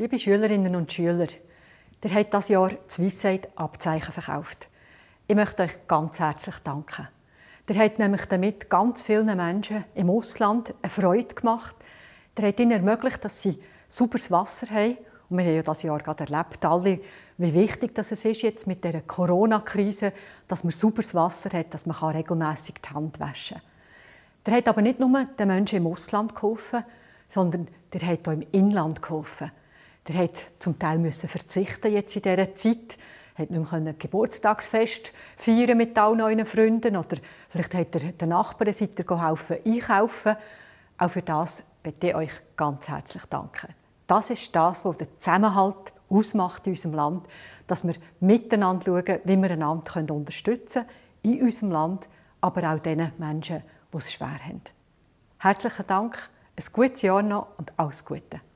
Liebe Schülerinnen und Schüler, ihr habt das Jahr das Weisheit Abzeichen verkauft. Ich möchte euch ganz herzlich danken. Ihr habt nämlich damit ganz vielen Menschen im Ausland eine Freude gemacht. Ihr habt ihnen ermöglicht, dass sie sauberes Wasser haben. Und wir haben ja das Jahr gerade erlebt, alle, wie wichtig das es ist jetzt mit der Corona-Krise, dass man sauberes Wasser hat, dass man regelmäßig die Hand waschen kann. Der hat aber nicht nur den Menschen im Ausland geholfen, sondern der hat auch im Inland geholfen. Der hat zum Teil müssen verzichten jetzt in dieser Zeit. Er hat nicht mehr Geburtstagsfest feiern mit allen neuen Freunden oder vielleicht hat er den Nachbarn seid ihr einkaufen. Auch für das möchte ich euch ganz herzlich danken. Das ist das, was den Zusammenhalt ausmacht in unserem Land, dass wir miteinander schauen, wie wir einander unterstützen können, in unserem Land, aber auch den Menschen, die es schwer haben. Herzlichen Dank, ein gutes Jahr noch und alles Gute.